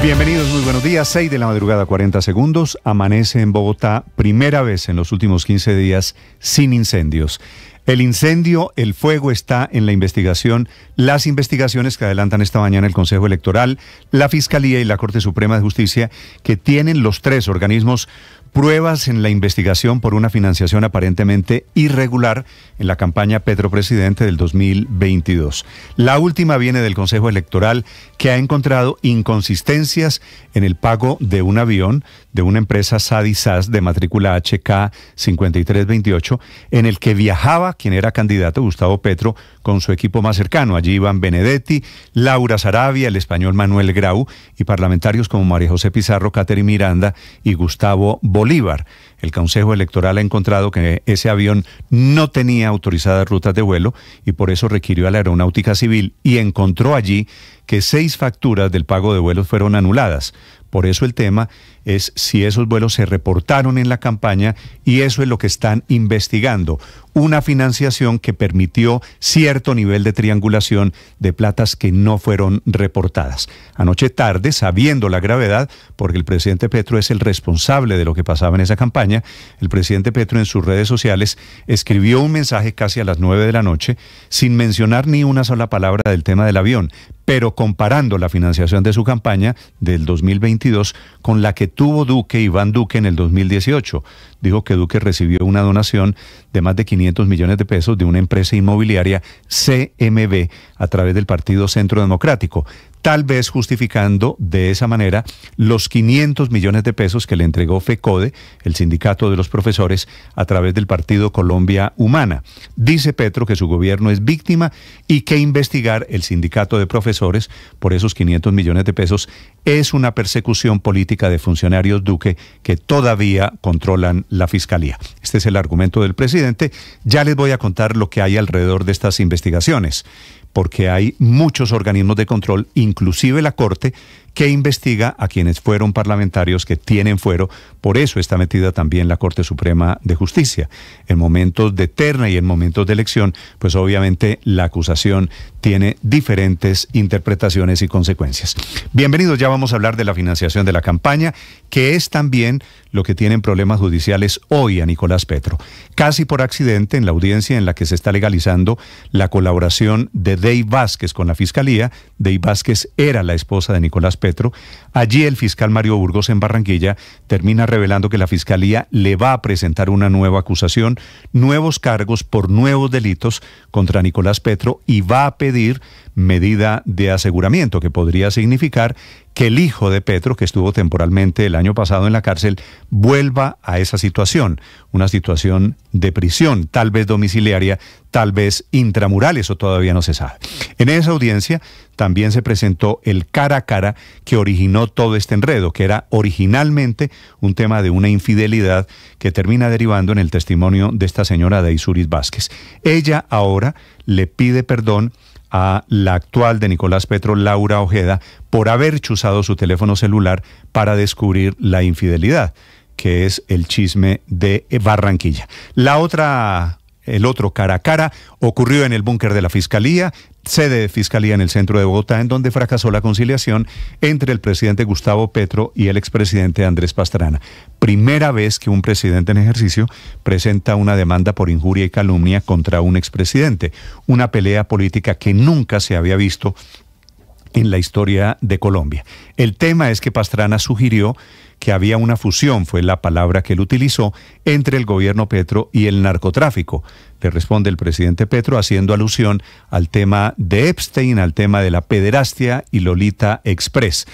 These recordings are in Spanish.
Bienvenidos, muy buenos días. 6 de la madrugada, 40 segundos. Amanece en Bogotá, primera vez en los últimos 15 días sin incendios. El incendio, el fuego está en la investigación, las investigaciones que adelantan esta mañana el Consejo Electoral, la Fiscalía y la Corte Suprema de Justicia, que tienen los tres organismos pruebas en la investigación por una financiación aparentemente irregular en la campaña Petro Presidente del 2022. La última viene del Consejo Electoral que ha encontrado inconsistencias en el pago de un avión de una empresa SADISAS de matrícula HK5328 en el que viajaba quien era candidato Gustavo Petro con su equipo más cercano. Allí iban Benedetti, Laura Sarabia, el español Manuel Grau y parlamentarios como María José Pizarro, Cateri Miranda y Gustavo Bolívar. El Consejo Electoral ha encontrado que ese avión no tenía autorizadas rutas de vuelo y por eso requirió a la Aeronáutica Civil y encontró allí que seis facturas del pago de vuelos fueron anuladas. Por eso el tema es si esos vuelos se reportaron en la campaña y eso es lo que están investigando. Una financiación que permitió cierto nivel de triangulación de platas que no fueron reportadas. Anoche tarde, sabiendo la gravedad, porque el presidente Petro es el responsable de lo que pasaba en esa campaña, el presidente Petro en sus redes sociales escribió un mensaje casi a las nueve de la noche sin mencionar ni una sola palabra del tema del avión, pero comparando la financiación de su campaña del 2022 con la que tuvo Duque, Iván Duque, en el 2018. Dijo que Duque recibió una donación de más de 500 millones de pesos de una empresa inmobiliaria CMB a través del Partido Centro Democrático tal vez justificando de esa manera los 500 millones de pesos que le entregó FECODE, el sindicato de los profesores, a través del partido Colombia Humana. Dice Petro que su gobierno es víctima y que investigar el sindicato de profesores por esos 500 millones de pesos es una persecución política de funcionarios Duque que todavía controlan la fiscalía. Este es el argumento del presidente. Ya les voy a contar lo que hay alrededor de estas investigaciones porque hay muchos organismos de control, inclusive la Corte, que investiga a quienes fueron parlamentarios que tienen fuero. Por eso está metida también la Corte Suprema de Justicia. En momentos de terna y en momentos de elección, pues obviamente la acusación tiene diferentes interpretaciones y consecuencias. Bienvenidos, ya vamos a hablar de la financiación de la campaña, que es también lo que tienen problemas judiciales hoy a Nicolás Petro. Casi por accidente, en la audiencia en la que se está legalizando la colaboración de Dave Vázquez con la Fiscalía, Dave Vázquez era la esposa de Nicolás Petro Petro. Allí el fiscal Mario Burgos en Barranquilla termina revelando que la fiscalía le va a presentar una nueva acusación, nuevos cargos por nuevos delitos contra Nicolás Petro y va a pedir medida de aseguramiento que podría significar que el hijo de Petro, que estuvo temporalmente el año pasado en la cárcel, vuelva a esa situación, una situación de prisión, tal vez domiciliaria, tal vez intramural, eso todavía no se sabe. En esa audiencia también se presentó el cara a cara que originó todo este enredo, que era originalmente un tema de una infidelidad que termina derivando en el testimonio de esta señora de Isuriz Vázquez. Ella ahora le pide perdón a la actual de Nicolás Petro, Laura Ojeda, por haber chuzado su teléfono celular para descubrir la infidelidad que es el chisme de Barranquilla. La otra, el otro cara a cara ocurrió en el búnker de la Fiscalía, sede de Fiscalía en el centro de Bogotá, en donde fracasó la conciliación entre el presidente Gustavo Petro y el expresidente Andrés Pastrana. Primera vez que un presidente en ejercicio presenta una demanda por injuria y calumnia contra un expresidente, una pelea política que nunca se había visto en la historia de Colombia. El tema es que Pastrana sugirió que había una fusión, fue la palabra que él utilizó, entre el gobierno Petro y el narcotráfico. Le responde el presidente Petro haciendo alusión al tema de Epstein, al tema de la pederastia y Lolita Express.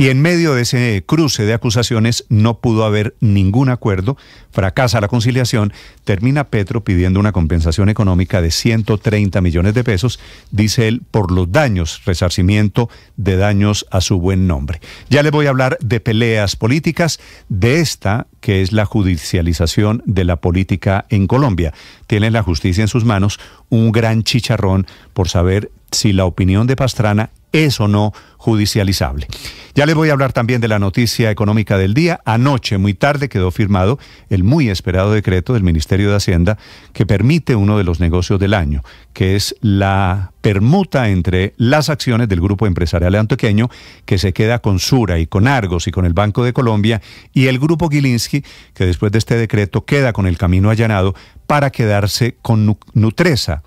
Y en medio de ese cruce de acusaciones no pudo haber ningún acuerdo, fracasa la conciliación, termina Petro pidiendo una compensación económica de 130 millones de pesos, dice él, por los daños, resarcimiento de daños a su buen nombre. Ya les voy a hablar de peleas políticas, de esta que es la judicialización de la política en Colombia. Tienen la justicia en sus manos, un gran chicharrón por saber si la opinión de Pastrana es o no judicializable. Ya les voy a hablar también de la noticia económica del día. Anoche, muy tarde, quedó firmado el muy esperado decreto del Ministerio de Hacienda que permite uno de los negocios del año, que es la permuta entre las acciones del grupo empresarial Antoqueño, que se queda con Sura y con Argos y con el Banco de Colombia, y el grupo Gilinski, que después de este decreto queda con el camino allanado para quedarse con Nutresa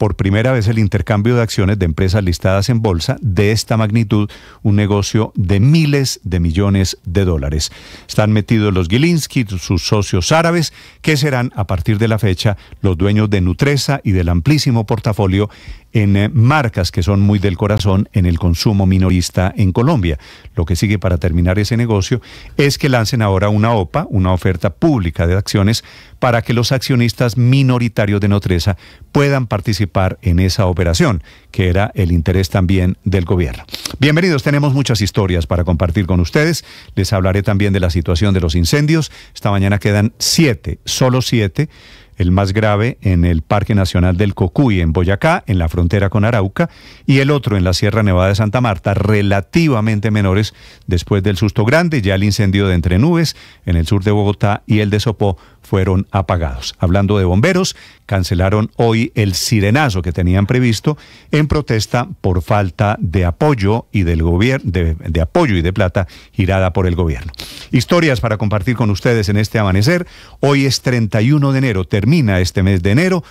por primera vez el intercambio de acciones de empresas listadas en bolsa de esta magnitud, un negocio de miles de millones de dólares. Están metidos los Gilinski, sus socios árabes, que serán a partir de la fecha los dueños de Nutresa y del amplísimo portafolio en eh, marcas que son muy del corazón en el consumo minorista en Colombia. Lo que sigue para terminar ese negocio es que lancen ahora una OPA, una oferta pública de acciones, para que los accionistas minoritarios de Notreza puedan participar en esa operación, que era el interés también del gobierno. Bienvenidos, tenemos muchas historias para compartir con ustedes. Les hablaré también de la situación de los incendios. Esta mañana quedan siete, solo siete el más grave en el Parque Nacional del Cocuy, en Boyacá, en la frontera con Arauca, y el otro en la Sierra Nevada de Santa Marta, relativamente menores después del susto grande, ya el incendio de Entre Nubes, en el sur de Bogotá, y el de Sopó, fueron apagados. Hablando de bomberos, cancelaron hoy el sirenazo que tenían previsto en protesta por falta de apoyo y del gobierno de, apoyo y de plata girada por el gobierno. Historias para compartir con ustedes en este amanecer. Hoy es 31 de enero, termina este mes de enero.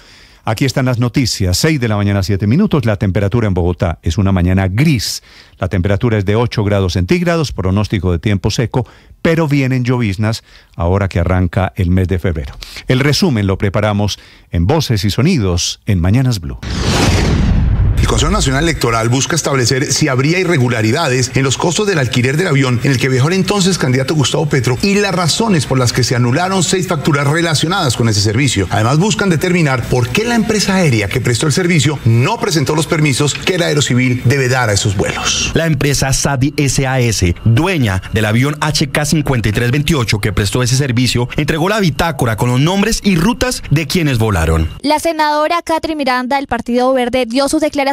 Aquí están las noticias. 6 de la mañana, 7 minutos. La temperatura en Bogotá es una mañana gris. La temperatura es de 8 grados centígrados, pronóstico de tiempo seco, pero vienen lloviznas ahora que arranca el mes de febrero. El resumen lo preparamos en voces y sonidos en Mañanas Blue. El Consejo Nacional Electoral busca establecer si habría irregularidades en los costos del alquiler del avión en el que viajó el entonces candidato Gustavo Petro y las razones por las que se anularon seis facturas relacionadas con ese servicio. Además, buscan determinar por qué la empresa aérea que prestó el servicio no presentó los permisos que el Aerocivil debe dar a esos vuelos. La empresa SADI SAS, dueña del avión HK5328 que prestó ese servicio, entregó la bitácora con los nombres y rutas de quienes volaron. La senadora Katry Miranda del Partido Verde dio sus declaraciones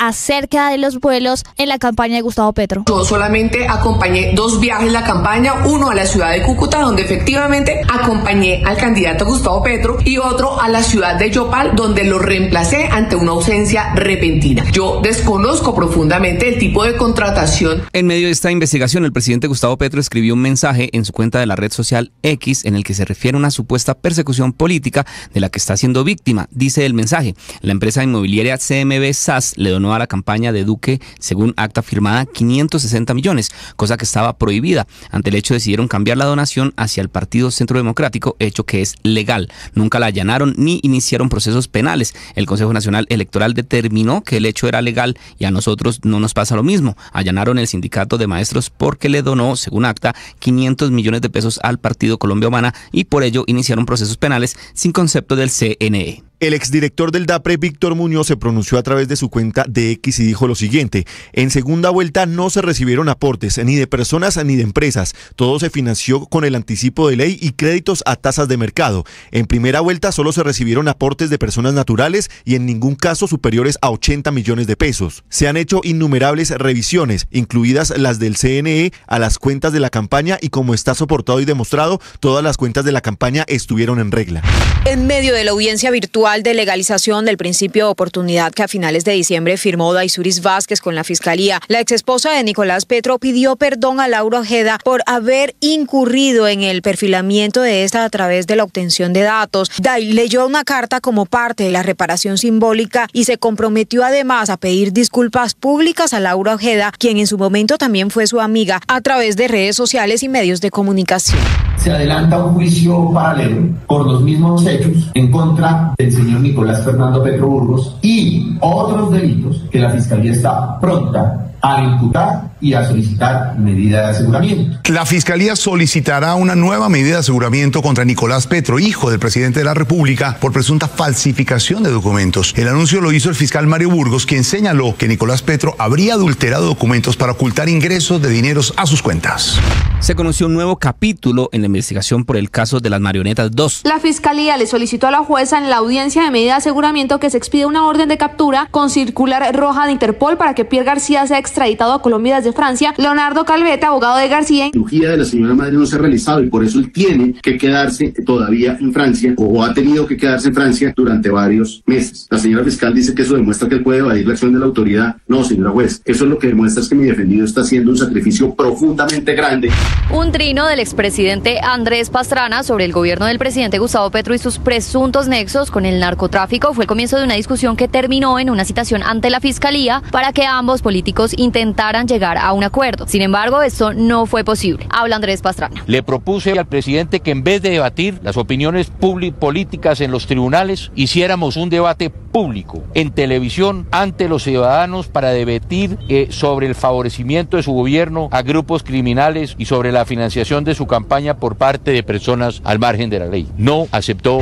acerca de los vuelos en la campaña de Gustavo Petro. Yo solamente acompañé dos viajes en la campaña, uno a la ciudad de Cúcuta, donde efectivamente acompañé al candidato Gustavo Petro, y otro a la ciudad de Yopal, donde lo reemplacé ante una ausencia repentina. Yo desconozco profundamente el tipo de contratación. En medio de esta investigación, el presidente Gustavo Petro escribió un mensaje en su cuenta de la red social X en el que se refiere a una supuesta persecución política de la que está siendo víctima. Dice el mensaje, la empresa inmobiliaria CMB le donó a la campaña de Duque, según acta firmada, 560 millones, cosa que estaba prohibida. Ante el hecho decidieron cambiar la donación hacia el Partido Centro Democrático, hecho que es legal. Nunca la allanaron ni iniciaron procesos penales. El Consejo Nacional Electoral determinó que el hecho era legal y a nosotros no nos pasa lo mismo. Allanaron el sindicato de maestros porque le donó, según acta, 500 millones de pesos al Partido Colombia Humana y por ello iniciaron procesos penales sin concepto del CNE. El exdirector del DAPRE, Víctor Muñoz, se pronunció a través de su cuenta de X y dijo lo siguiente. En segunda vuelta no se recibieron aportes ni de personas ni de empresas. Todo se financió con el anticipo de ley y créditos a tasas de mercado. En primera vuelta solo se recibieron aportes de personas naturales y en ningún caso superiores a 80 millones de pesos. Se han hecho innumerables revisiones, incluidas las del CNE, a las cuentas de la campaña y como está soportado y demostrado, todas las cuentas de la campaña estuvieron en regla. En medio de la audiencia virtual, de legalización del principio de oportunidad que a finales de diciembre firmó Daisuris Vázquez con la Fiscalía. La exesposa de Nicolás Petro pidió perdón a Laura Ojeda por haber incurrido en el perfilamiento de esta a través de la obtención de datos. Day leyó una carta como parte de la reparación simbólica y se comprometió además a pedir disculpas públicas a Laura Ojeda, quien en su momento también fue su amiga, a través de redes sociales y medios de comunicación. Se adelanta un juicio paralelo por los mismos hechos en contra del señor Nicolás Fernando Petro Burgos y otros delitos que la Fiscalía está pronta a imputar y a solicitar medida de aseguramiento. La Fiscalía solicitará una nueva medida de aseguramiento contra Nicolás Petro, hijo del presidente de la República, por presunta falsificación de documentos. El anuncio lo hizo el fiscal Mario Burgos, quien señaló que Nicolás Petro habría adulterado documentos para ocultar ingresos de dineros a sus cuentas. Se conoció un nuevo capítulo en la investigación por el caso de las marionetas 2. La Fiscalía le solicitó a la jueza en la audiencia de medida de aseguramiento que se expida una orden de captura con circular roja de Interpol para que Pierre García sea extraditado a Colombia desde Francia, Leonardo Calvete, abogado de García. La cirugía de la señora madre no se ha realizado y por eso él tiene que quedarse todavía en Francia o ha tenido que quedarse en Francia durante varios meses. La señora fiscal dice que eso demuestra que él puede evadir la acción de la autoridad. No, señora juez, eso es lo que demuestra es que mi defendido está haciendo un sacrificio profundamente grande. Un trino del expresidente Andrés Pastrana sobre el gobierno del presidente Gustavo Petro y sus presuntos nexos con el narcotráfico fue el comienzo de una discusión que terminó en una citación ante la fiscalía para que ambos políticos intentaran llegar a un acuerdo. Sin embargo, eso no fue posible. Habla Andrés Pastrana. Le propuse al presidente que en vez de debatir las opiniones políticas en los tribunales, hiciéramos un debate público en televisión ante los ciudadanos para debatir eh, sobre el favorecimiento de su gobierno a grupos criminales y sobre la financiación de su campaña por parte de personas al margen de la ley. No aceptó.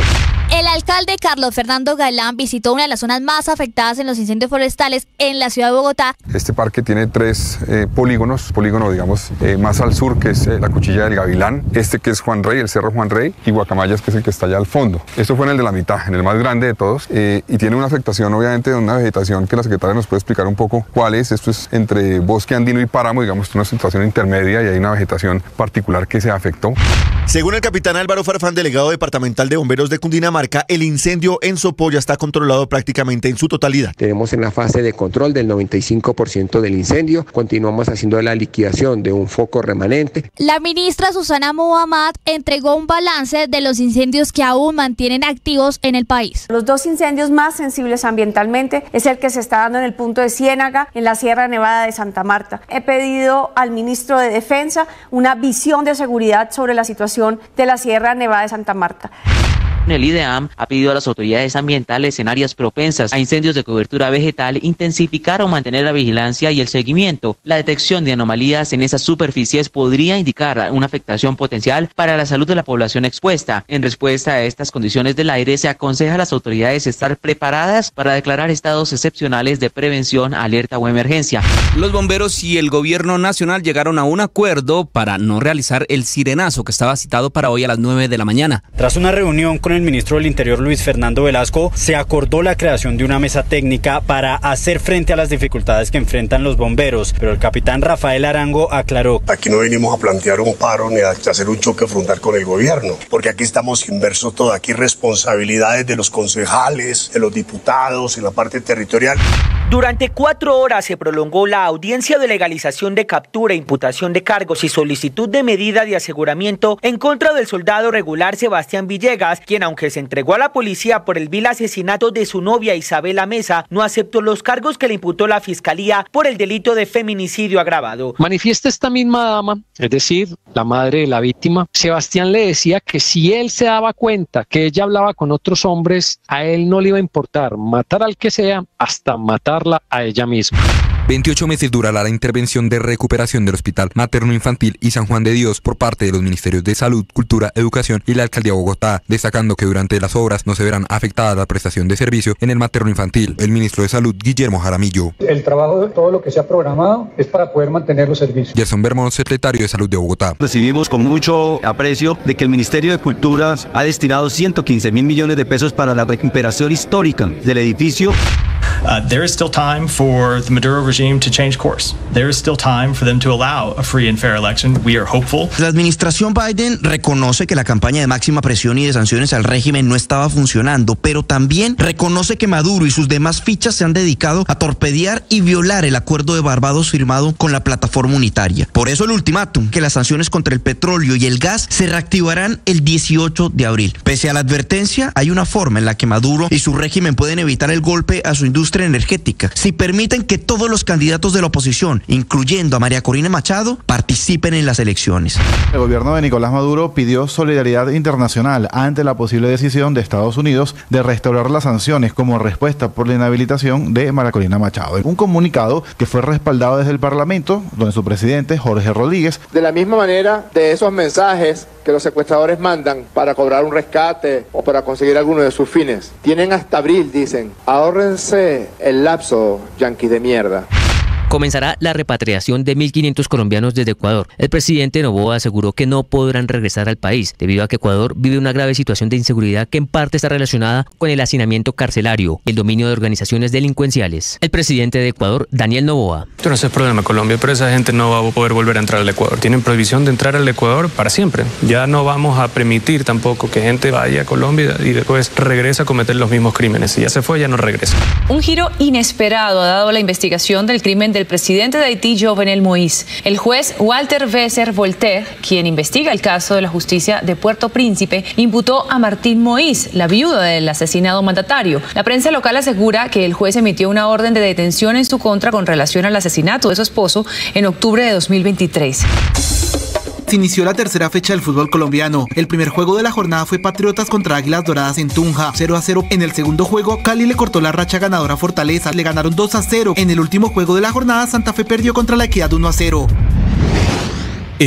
El alcalde Carlos Fernando Galán visitó una de las zonas más afectadas en los incendios forestales en la ciudad de Bogotá. Este parque tiene tres eh, polígonos, polígono digamos eh, más al sur que es eh, la cuchilla del Gavilán, este que es Juan Rey, el Cerro Juan Rey y Guacamayas que es el que está allá al fondo. Esto fue en el de la mitad, en el más grande de todos y tiene una afectación obviamente de una vegetación que la secretaria nos puede explicar un poco cuál es. Esto es entre bosque andino y páramo, digamos, una situación intermedia y hay una vegetación particular que se afectó. Según el capitán Álvaro Farfán, delegado departamental de bomberos de Cundinamarca, el incendio en ya está controlado prácticamente en su totalidad. Tenemos en la fase de control del 95% del incendio, continuamos haciendo la liquidación de un foco remanente. La ministra Susana Mohamed entregó un balance de los incendios que aún mantienen activos en el país. Los dos incendios más sensibles ambientalmente es el que se está dando en el punto de Ciénaga, en la Sierra Nevada de Santa Marta. He pedido al ministro de Defensa una visión de seguridad sobre la situación de la Sierra Nevada de Santa Marta. El IDEAM ha pedido a las autoridades ambientales en áreas propensas a incendios de cobertura vegetal intensificar o mantener la vigilancia y el seguimiento. La detección de anomalías en esas superficies podría indicar una afectación potencial para la salud de la población expuesta. En respuesta a estas condiciones del aire, se aconseja a las autoridades estar preparadas para declarar estados excepcionales de prevención, alerta o emergencia. Los bomberos y el gobierno nacional llegaron a un acuerdo para no realizar el sirenazo que estaba citado para hoy a las 9 de la mañana. Tras una reunión con el ministro del Interior Luis Fernando Velasco, se acordó la creación de una mesa técnica para hacer frente a las dificultades que enfrentan los bomberos, pero el capitán Rafael Arango aclaró. Aquí no venimos a plantear un paro ni a hacer un choque frontal con el gobierno, porque aquí estamos inversos todo, aquí responsabilidades de los concejales, de los diputados, en la parte territorial. Durante cuatro horas se prolongó la audiencia de legalización de captura, imputación de cargos y solicitud de medida de aseguramiento en contra del soldado regular Sebastián Villegas, quien aunque se entregó a la policía por el vil asesinato de su novia Isabela Mesa, no aceptó los cargos que le imputó la fiscalía por el delito de feminicidio agravado. Manifiesta esta misma dama, es decir, la madre de la víctima, Sebastián le decía que si él se daba cuenta que ella hablaba con otros hombres, a él no le iba a importar matar al que sea hasta matarla a ella misma. 28 meses durará la intervención de recuperación del Hospital Materno Infantil y San Juan de Dios por parte de los Ministerios de Salud, Cultura, Educación y la Alcaldía de Bogotá, destacando que durante las obras no se verán afectadas la prestación de servicio en el materno infantil. El ministro de Salud, Guillermo Jaramillo. El trabajo de todo lo que se ha programado es para poder mantener los servicios. Gerson Bermón, secretario de Salud de Bogotá. Recibimos con mucho aprecio de que el Ministerio de Cultura ha destinado 115 mil millones de pesos para la recuperación histórica del edificio. La administración Biden reconoce que la campaña de máxima presión y de sanciones al régimen no estaba funcionando, pero también reconoce que Maduro y sus demás fichas se han dedicado a torpedear y violar el acuerdo de Barbados firmado con la plataforma unitaria. Por eso el ultimátum, que las sanciones contra el petróleo y el gas se reactivarán el 18 de abril. Pese a la advertencia, hay una forma en la que Maduro y su régimen pueden evitar el golpe a su industria energética si permiten que todos los candidatos de la oposición, incluyendo a María Corina Machado, participen en las elecciones. El gobierno de Nicolás Maduro pidió solidaridad internacional ante la posible decisión de Estados Unidos de restaurar las sanciones como respuesta por la inhabilitación de María Corina Machado. Un comunicado que fue respaldado desde el Parlamento, donde su presidente, Jorge Rodríguez. De la misma manera, de esos mensajes que los secuestradores mandan para cobrar un rescate o para conseguir alguno de sus fines. Tienen hasta abril, dicen. Ahórrense el lapso, Yankee de mierda comenzará la repatriación de 1.500 colombianos desde Ecuador. El presidente Novoa aseguró que no podrán regresar al país, debido a que Ecuador vive una grave situación de inseguridad que en parte está relacionada con el hacinamiento carcelario el dominio de organizaciones delincuenciales. El presidente de Ecuador, Daniel Novoa. Esto no es problema, Colombia, pero esa gente no va a poder volver a entrar al Ecuador. Tienen prohibición de entrar al Ecuador para siempre. Ya no vamos a permitir tampoco que gente vaya a Colombia y después regrese a cometer los mismos crímenes. Si ya se fue, ya no regresa. Un giro inesperado ha dado la investigación del crimen del presidente de Haití, Jovenel Moïse. El juez Walter Besser Voltaire, quien investiga el caso de la justicia de Puerto Príncipe, imputó a Martín Moïse, la viuda del asesinado mandatario. La prensa local asegura que el juez emitió una orden de detención en su contra con relación al asesinato de su esposo en octubre de 2023. Se inició la tercera fecha del fútbol colombiano. El primer juego de la jornada fue Patriotas contra Águilas Doradas en Tunja, 0 a 0. En el segundo juego, Cali le cortó la racha ganadora a Fortaleza, le ganaron 2 a 0. En el último juego de la jornada, Santa Fe perdió contra la Equidad 1 a 0.